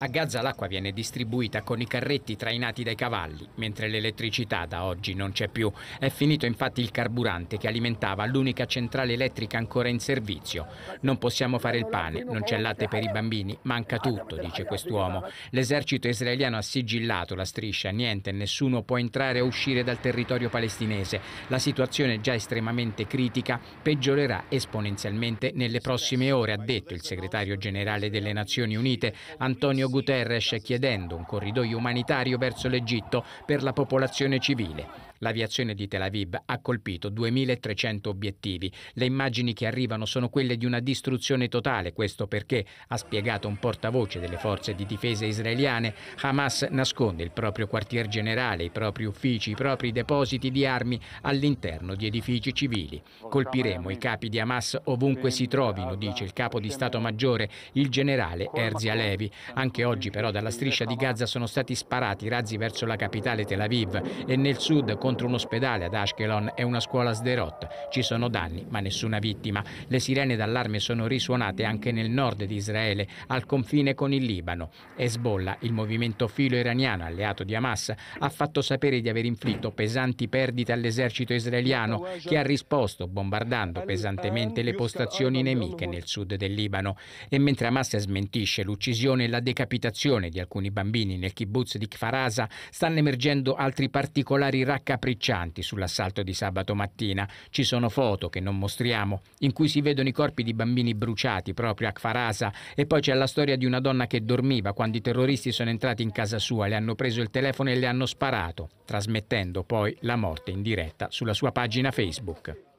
A Gaza l'acqua viene distribuita con i carretti trainati dai cavalli, mentre l'elettricità da oggi non c'è più. È finito infatti il carburante che alimentava l'unica centrale elettrica ancora in servizio. Non possiamo fare il pane, non c'è latte per i bambini, manca tutto, dice quest'uomo. L'esercito israeliano ha sigillato la striscia, niente, nessuno può entrare o uscire dal territorio palestinese. La situazione già estremamente critica peggiorerà esponenzialmente nelle prossime ore, ha detto il segretario generale delle Nazioni Unite, Antonio Antonio Guterres chiedendo un corridoio umanitario verso l'Egitto per la popolazione civile. L'aviazione di Tel Aviv ha colpito 2.300 obiettivi. Le immagini che arrivano sono quelle di una distruzione totale, questo perché, ha spiegato un portavoce delle forze di difesa israeliane, Hamas nasconde il proprio quartier generale, i propri uffici, i propri depositi di armi all'interno di edifici civili. Colpiremo i capi di Hamas ovunque si trovino, dice il capo di Stato Maggiore, il generale Erzi Levi. Anche anche oggi però dalla striscia di Gaza sono stati sparati razzi verso la capitale Tel Aviv e nel sud contro un ospedale ad Ashkelon e una scuola a Sderot. Ci sono danni ma nessuna vittima. Le sirene d'allarme sono risuonate anche nel nord di Israele, al confine con il Libano. Hezbollah, il movimento filo iraniano alleato di Hamas, ha fatto sapere di aver inflitto pesanti perdite all'esercito israeliano che ha risposto bombardando pesantemente le postazioni nemiche nel sud del Libano. E mentre Hamas smentisce l'uccisione e la decapitazione decapitazione di alcuni bambini nel kibbutz di Kfarasa stanno emergendo altri particolari raccapriccianti sull'assalto di sabato mattina. Ci sono foto che non mostriamo, in cui si vedono i corpi di bambini bruciati proprio a Kfarasa e poi c'è la storia di una donna che dormiva quando i terroristi sono entrati in casa sua, le hanno preso il telefono e le hanno sparato, trasmettendo poi la morte in diretta sulla sua pagina Facebook.